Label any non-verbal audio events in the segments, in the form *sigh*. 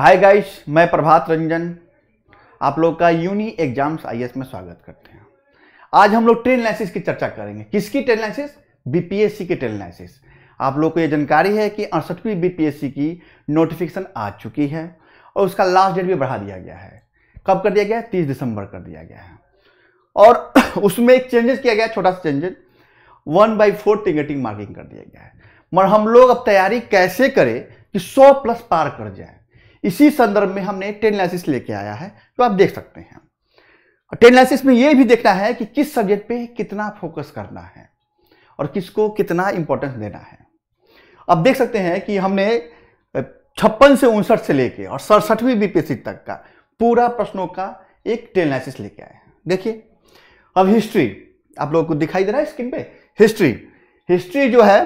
hi guys मैं प्रभात रंजन आप लोग का यूनी एग्जाम्स आई में स्वागत करते हैं आज हम लोग ट्रेन लाइसिस की चर्चा करेंगे किसकी ट्रेन एनालिसिस बीपीएससी की ट्रेन लाइसिस आप लोग को ये जानकारी है कि अड़सठवीं बीपीएससी की नोटिफिकेशन आ चुकी है और उसका लास्ट डेट भी बढ़ा दिया गया है कब कर दिया गया तीस दिसंबर कर दिया गया है और *clears throat* उसमें एक चेंजेस किया गया छोटा सा चेंजेस वन बाई फोर टिकेटिंग मार्किंग कर दिया गया है मगर हम लोग अब तैयारी कैसे करें कि सौ प्लस पार कर जाए इसी संदर्भ में हमने टेन लाइसिस लेके आया है तो आप देख सकते हैं टेन लाइसिस में यह भी देखना है कि किस सब्जेक्ट पे कितना फोकस करना है और किसको कितना इंपॉर्टेंस देना है आप देख सकते हैं कि हमने छप्पन से उनसठ से लेके और सड़सठवीं बीपीएससी तक का पूरा प्रश्नों का एक टेन लाइसिस लेके आए हैं देखिए अब हिस्ट्री आप लोगों को दिखाई दे रहा है स्क्रीन पे हिस्ट्री हिस्ट्री जो है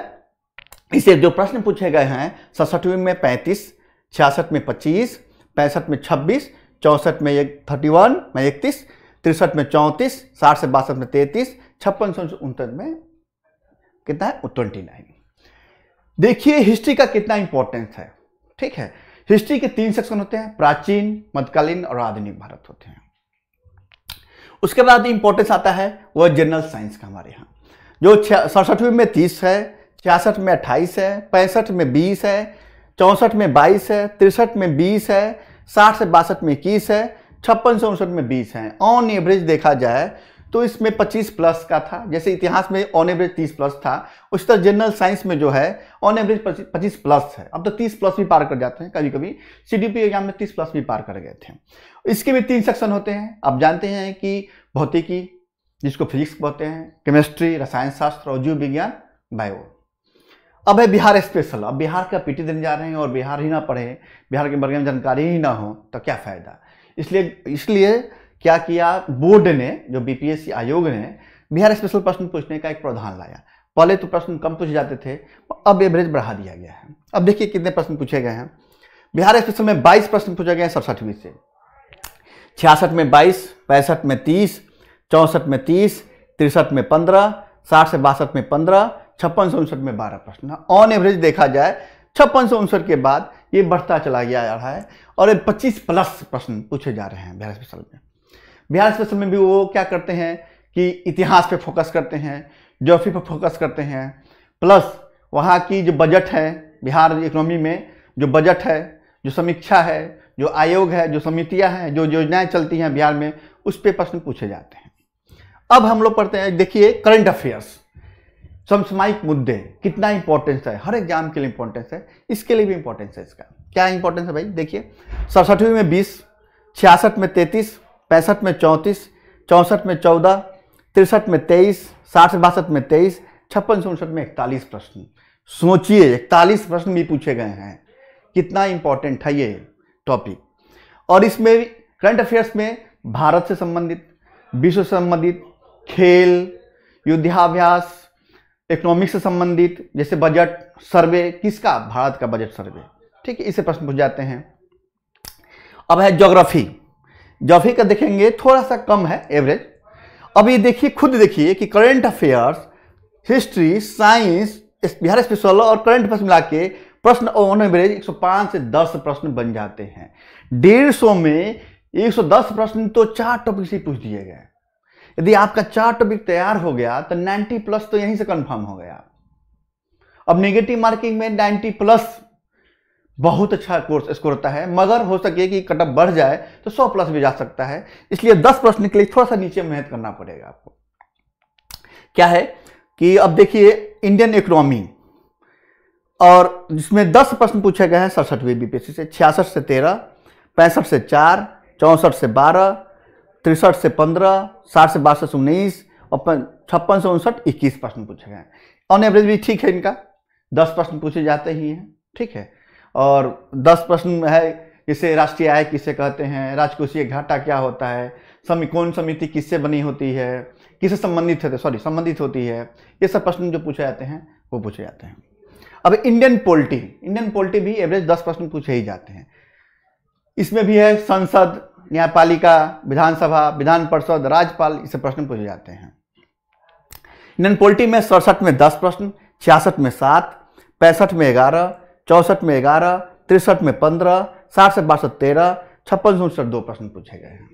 इसे जो प्रश्न पूछे गए हैं सड़सठवीं में पैंतीस छियासठ में पच्चीस पैंसठ में छब्बीस चौंसठ में एक थर्टी वन में इकतीस तिरसठ में चौंतीस साठ से बासठ में तैंतीस छप्पन सौ में कितना है ट्वेंटी नाइन देखिए हिस्ट्री का कितना इंपॉर्टेंस है ठीक है हिस्ट्री के तीन सेक्शन होते हैं प्राचीन मध्यकालीन और आधुनिक भारत होते हैं उसके बाद इंपॉर्टेंस आता है वह जनरल साइंस का हमारे यहाँ जो सड़सठवीं में तीस है छियासठ में अट्ठाईस है पैंसठ में बीस है चौंसठ में बाईस है तिरसठ में बीस है साठ से बासठ में इक्कीस है छप्पन से उनसठ में बीस है ऑन एवरेज देखा जाए तो इसमें 25 प्लस का था जैसे इतिहास में ऑन एवरेज 30 प्लस था उस तरह जनरल साइंस में जो है ऑन एवरेज 25 प्लस है अब तो 30 प्लस भी पार कर जाते हैं कभी कभी सी एग्जाम में 30 प्लस भी पार कर गए थे इसके भी तीन सेक्शन होते हैं आप जानते हैं कि भौतिकी जिसको फिजिक्स कहते हैं केमिस्ट्री रसायन शास्त्र और जीव विज्ञान बायो अब है बिहार स्पेशल अब बिहार का पीटी देने जा रहे हैं और बिहार ही ना पढ़े बिहार के बारे में जानकारी ही ना हो तो क्या फ़ायदा इसलिए इसलिए क्या किया बोर्ड ने जो बीपीएससी आयोग ने बिहार स्पेशल प्रश्न पूछने का एक प्रावधान लाया पहले तो प्रश्न कम पूछे जाते थे अब एवरेज बढ़ा दिया गया है अब देखिए कितने प्रश्न पूछे गए हैं बिहार स्पेशल में 22 प्रश्न पूछे गए हैं सड़सठवीं से छियासठ में 22, पैंसठ में 30, चौंसठ में 30, तिरसठ में 15, साठ से बासठ में 15, छप्पन सौ उनसठ में बारह परसेंट ऑन एवरेज देखा जाए छप्पन सौ उनसठ के बाद ये बढ़ता चला गया जा रहा है और ये पच्चीस प्लस प्रश्न पूछे जा रहे हैं बिहार स्पेशल में बिहार स्पेशल में भी वो क्या करते हैं कि इतिहास पे फोकस करते हैं जोफी पर फोकस करते हैं प्लस वहाँ की जो बजट है बिहार इकोनॉमी में जो बजट है जो समीक्षा है जो आयोग है जो समितियाँ हैं जो योजनाएँ चलती हैं बिहार में उस पर प्रश्न पूछे जाते हैं अब हम लोग पढ़ते हैं देखिए करंट अफेयर्स समसमायिक मुद्दे कितना इंपॉर्टेंस है हर एग्जाम के लिए इंपॉर्टेंस है इसके लिए भी इंपॉर्टेंस है इसका क्या इंपॉर्टेंस है भाई देखिए सड़सठवीं में बीस छियासठ में तैंतीस पैंसठ में चौंतीस चौंसठ में चौदह तिरसठ में तेईस साठ से बासठ में तेईस छप्पन से उनसठ में इकतालीस प्रश्न सोचिए इकतालीस प्रश्न भी पूछे गए हैं कितना इंपॉर्टेंट है ये टॉपिक और इसमें करंट अफेयर्स में भारत से संबंधित विश्व से संबंधित खेल युद्धाभ्यास इकोनॉमिक्स से संबंधित जैसे बजट सर्वे किसका भारत का बजट सर्वे ठीक है इसे प्रश्न पूछ जाते हैं अब है ज्योग्राफी जोग्राफी का देखेंगे थोड़ा सा कम है एवरेज अब ये देखिए खुद देखिए कि current affairs history science Bihar special और करंट अफेयर्स मिला के प्रश्न ऑन एवरेज 105 से 10 प्रश्न बन जाते हैं डेढ़ सौ में 110 प्रश्न तो चार टॉपिक से पूछ दिए गए यदि आपका चार टॉपिक तैयार हो गया तो 90 प्लस तो यहीं से कंफर्म हो गया अब नेगेटिव मार्किंग में 90 प्लस बहुत अच्छा कोर्स स्कोर होता है मगर हो सके कि कटअप बढ़ जाए तो 100 प्लस भी जा सकता है इसलिए 10 प्रश्न के लिए थोड़ा सा नीचे मेहनत करना पड़ेगा आपको क्या है कि अब देखिए इंडियन इकोनॉमी और जिसमें दस प्रश्न पूछे गए हैं सड़सठवें बीपीएससी से छियासठ से तेरह पैंसठ से चार चौंसठ से बारह तिरसठ से पंद्रह साठ से बासठ से उन्नीस और छप्पन से उनसठ इक्कीस प्रश्न पूछे गए ऑन एवरेज भी ठीक है इनका दस प्रश्न पूछे जाते ही हैं ठीक है और दस प्रश्न है इसे राष्ट्रीय आय किसे कहते हैं राजकोषीय घाटा क्या होता है कौन समिति किससे बनी होती है किससे संबंधित होते सॉरी संबंधित होती है ये सब प्रश्न जो पूछे जाते हैं वो पूछे जाते हैं अब इंडियन पोल्टी इंडियन पोल्टी भी एवरेज दस प्रश्न पूछे ही जाते हैं इसमें भी है संसद न्यायपालिका विधानसभा विधान परिषद राज्यपाल इससे प्रश्न पूछे जाते हैं इंडियन पोल्ट्री में सड़सठ में दस प्रश्न छियासठ में सात पैंसठ में ग्यारह चौंसठ में ग्यारह तिरसठ में पंद्रह साठ से बासठ तेरह छप्पन से उनसठ दो प्रश्न पूछे गए हैं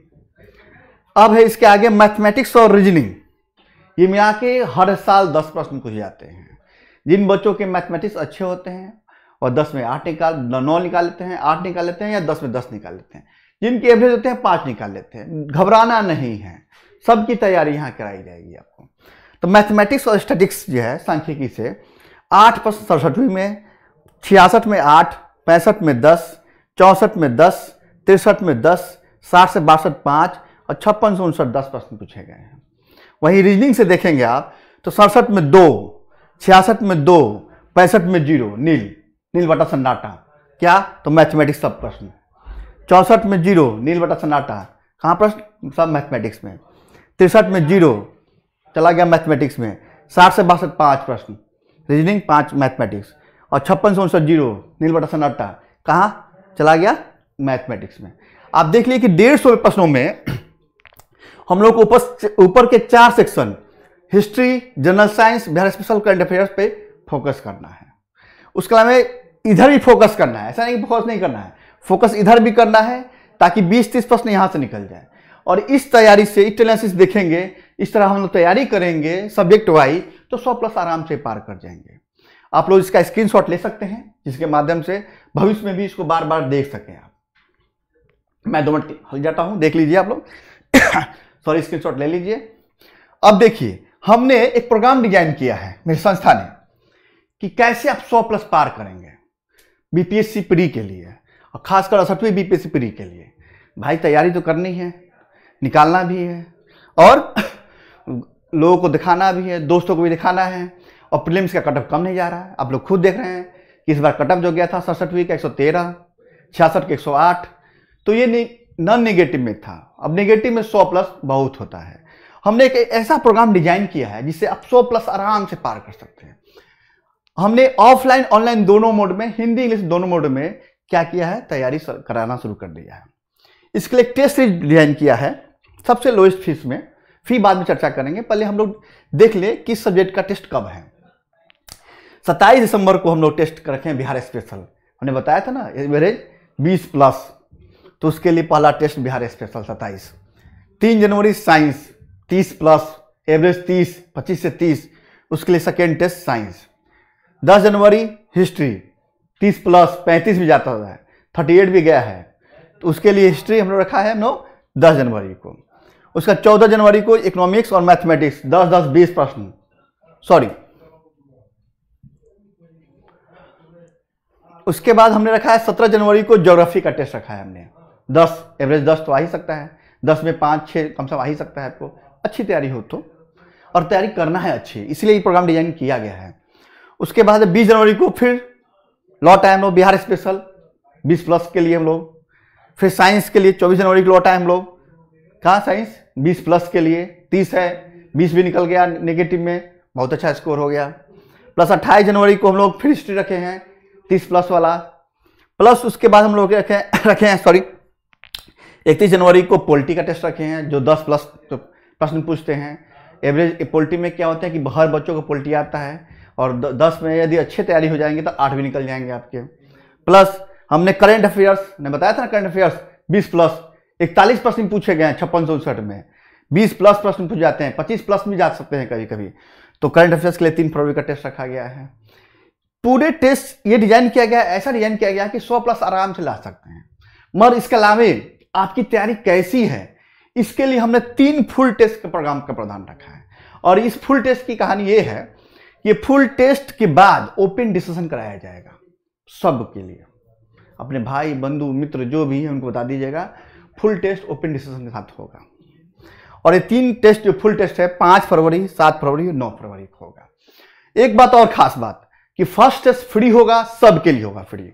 अब है इसके आगे मैथमेटिक्स और रीजनिंग ये मिला के हर साल दस प्रश्न पूछे जाते हैं जिन बच्चों के मैथमेटिक्स अच्छे होते हैं और दस में आठ निकाल नौ निकाल लेते हैं आठ निकाल लेते हैं या दस में दस निकाल लेते हैं जिनकी एवरेज होते हैं पाँच निकाल लेते हैं घबराना नहीं है सबकी तैयारी यहाँ कराई जाएगी आपको तो मैथमेटिक्स और स्टैटिक्स जो है सांख्यिकी से आठ पर सड़सठवीं में छियासठ में आठ पैंसठ में दस चौंसठ में दस तिरसठ में दस साठ से बासठ पाँच और छप्पन से उनसठ दस प्रश्न पूछे गए हैं वहीं रीजनिंग से देखेंगे आप तो सड़सठ में दो छियासठ में दो पैंसठ में जीरो नील नील बटा सन्नाटा क्या तो मैथमेटिक्स सब प्रश्न चौंसठ में जीरो नील बटा सन्नाटा कहाँ प्रश्न सब मैथमेटिक्स में तिरसठ में जीरो चला गया मैथमेटिक्स में साठ से बासठ पाँच प्रश्न रीजनिंग पाँच मैथमेटिक्स और छप्पन से उनसठ जीरो नील बटा सन्नाटा कहाँ चला गया मैथमेटिक्स में आप देख लिए कि डेढ़ सौ प्रश्नों में हम लोग ऊपर ऊपर के चार section history general science Bihar special current affairs पे फोकस करना है उसके अलावा इधर ही फोकस करना है ऐसा नहीं कि फोकस नहीं करना है फोकस इधर भी करना है ताकि 20-30 प्रश्न यहाँ से निकल जाए और इस तैयारी से इटेलिस देखेंगे इस तरह हम लोग तैयारी करेंगे सब्जेक्ट वाइज तो सौ प्लस आराम से पार कर जाएंगे आप लोग इसका स्क्रीनशॉट ले सकते हैं जिसके माध्यम से भविष्य में भी इसको बार बार देख सकें आप मैं दो मिनट हल जाता हूँ देख लीजिए आप लोग *coughs* सॉरी स्क्रीन ले लीजिए अब देखिए हमने एक प्रोग्राम डिजाइन किया है मेरी संस्था ने कि कैसे आप 100 प्लस पार करेंगे बीपीएससी प्री के लिए और ख़ासकर असठवीं बी पी प्री के लिए भाई तैयारी तो करनी है निकालना भी है और लोगों को दिखाना भी है दोस्तों को भी दिखाना है और प्रिलिम्स का कटअप कम नहीं जा रहा है आप लोग खुद देख रहे हैं कि इस बार कटअप जो गया था सड़सठवीं का एक सौ तेरह छियासठ का एक सौ आठ तो ये नॉन नेगेटिव में था अब नेगेटिव में सौ प्लस बहुत होता है हमने एक ऐसा प्रोग्राम डिजाइन किया है जिससे आप सौ प्लस आराम से पार कर सकते हैं हमने ऑफलाइन ऑनलाइन दोनों मोड में हिंदी इंग्लिश दोनों मोड में क्या किया है तैयारी कराना शुरू कर दिया है इसके लिए टेस्ट सीरीज डिजाइन किया है सबसे लोएस्ट फीस में फी बाद में चर्चा करेंगे पहले हम लोग देख ले किस सब्जेक्ट का टेस्ट कब है सत्ताईस दिसंबर को हम लोग टेस्ट रखें बिहार स्पेशल हमने बताया था ना एवरेज बीस प्लस तो उसके लिए पहला टेस्ट बिहार स्पेशल सत्ताईस तीन जनवरी साइंस तीस प्लस एवरेज तीस पच्चीस से तीस उसके लिए सेकेंड टेस्ट साइंस दस जनवरी हिस्ट्री तीस प्लस पैंतीस भी जाता है थर्टी एट भी गया है तो उसके लिए हिस्ट्री हम लोग रखा है हम लोग दस जनवरी को उसका चौदह जनवरी को इकोनॉमिक्स और मैथमेटिक्स दस दस बीस प्रश्न सॉरी उसके बाद हमने रखा है सत्रह जनवरी को ज्योग्राफी का टेस्ट रखा है हमने दस एवरेज दस तो आ ही सकता है दस में पाँच छः कम से कम आ ही सकता है आपको अच्छी तैयारी हो तो और तैयारी करना है अच्छी इसलिए ये प्रोग्राम डिजाइन किया गया है उसके बाद बीस जनवरी को फिर लौट आए हम लोग बिहार स्पेशल बीस प्लस के लिए हम लोग फिर साइंस के लिए चौबीस जनवरी को लौट आए हम लोग कहाँ साइंस बीस प्लस के लिए तीस है बीस भी निकल गया नेगेटिव में बहुत अच्छा स्कोर हो गया प्लस अट्ठाईस जनवरी को हम लोग फिर हिस्ट्री रखे हैं तीस प्लस वाला प्लस उसके बाद हम लोग रखे रखे हैं सॉरी इकतीस जनवरी को पोल्टी का टेस्ट रखे हैं जो दस प्लस तो प्रश्न पूछते हैं एवरेज पोल्टी में क्या होता है कि हर बच्चों को पोल्टी आता है और दस में यदि अच्छे तैयारी हो जाएंगे तो आठ भी निकल जाएंगे आपके प्लस हमने करंट अफेयर्स ने बताया था ना करंट अफेयर्स बीस प्लस इकतालीस प्रश्न पूछे गए हैं छप्पन सौ उनसठ में बीस प्लस प्रश्न पूछ जाते हैं पच्चीस प्लस भी जा सकते हैं कभी कभी तो करंट अफेयर्स के लिए तीन फरवरी का टेस्ट रखा गया है पूरे टेस्ट ये डिजाइन किया गया ऐसा डिजाइन किया गया कि सौ प्लस आराम से ला सकते हैं मगर इसके अलावा आपकी तैयारी कैसी है इसके लिए हमने तीन फुल टेस्ट का प्रोग्राम का प्रावधान रखा है और इस फुल टेस्ट की कहानी ये है ये फुल टेस्ट के बाद ओपन डिस्कशन कराया जाएगा सब के लिए अपने भाई बंधु मित्र जो भी हैं उनको बता दीजिएगा फुल टेस्ट ओपन डिस्कशन के साथ होगा और ये तीन टेस्ट जो फुल टेस्ट है पाँच फरवरी सात फरवरी और नौ फरवरी को होगा एक बात और खास बात कि फर्स्ट टेस्ट फ्री होगा सबके लिए होगा फ्री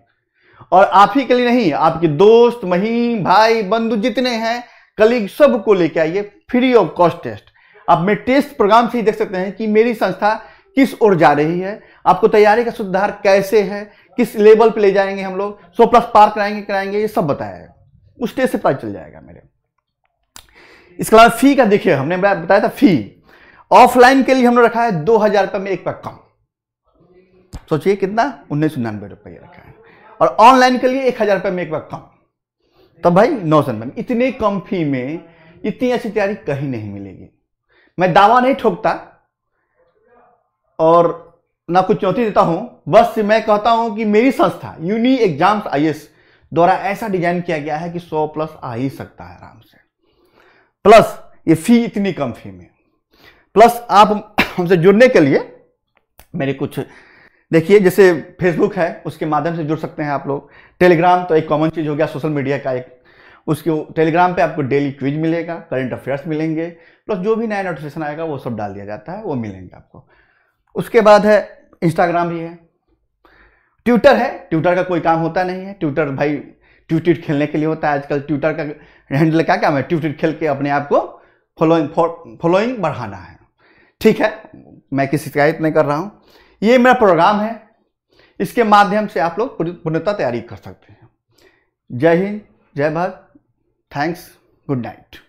और आप ही के लिए नहीं आपके दोस्त महीन भाई बंधु जितने हैं कलीग सबको लेके आइए फ्री ऑफ कॉस्ट टेस्ट आप मेरे टेस्ट प्रोग्राम से ही देख सकते हैं कि मेरी संस्था किस ओर जा रही है आपको तैयारी का सुधार कैसे है किस लेवल पे ले जाएंगे हम लोग सो प्लस पार कराएंगे कराएंगे ये सब बताया है उस स्टेज से पता चल जाएगा मेरे इसके अलावा फी का देखिए हमने बताया था फी ऑफलाइन के लिए हमने रखा है दो हजार रुपये में एक पैक कम सोचिए कितना उन्नीस सौ निन्यानवे रुपये रखा है और ऑनलाइन के लिए एक हजार रुपये में एक पैक कम तब भाई नौ सौ में इतने कम फी में इतनी अच्छी तैयारी कहीं नहीं मिलेगी मैं दावा नहीं ठोकता और ना कुछ चुनौती देता हूं बस मैं कहता हूं कि मेरी संस्था यूनी एग्जाम्स आई द्वारा ऐसा डिजाइन किया गया है कि 100 प्लस आ ही सकता है आराम से प्लस ये फी इतनी कम फी में प्लस आप हमसे जुड़ने के लिए मेरे कुछ देखिए जैसे फेसबुक है उसके माध्यम से जुड़ सकते हैं आप लोग टेलीग्राम तो एक कॉमन चीज़ हो गया सोशल मीडिया का एक उसके टेलीग्राम पे आपको डेली क्विज मिलेगा करंट अफेयर्स मिलेंगे प्लस जो भी नया नोटिफिकेशन आएगा वो सब डाल दिया जाता है वो मिलेंगे आपको उसके बाद है इंस्टाग्राम भी है ट्विटर है ट्विटर का कोई काम होता नहीं है ट्विटर भाई ट्विटर खेलने के लिए होता है आजकल ट्विटर का हैंडल क्या काम है ट्विटर खेल के अपने आप को फॉलोइंग फॉलोइंग बढ़ाना है ठीक है मैं किसी शिकायत नहीं कर रहा हूँ ये मेरा प्रोग्राम है इसके माध्यम से आप लोग पूर्णता तैयारी कर सकते हैं जय हिंद जय भारत थैंक्स गुड नाइट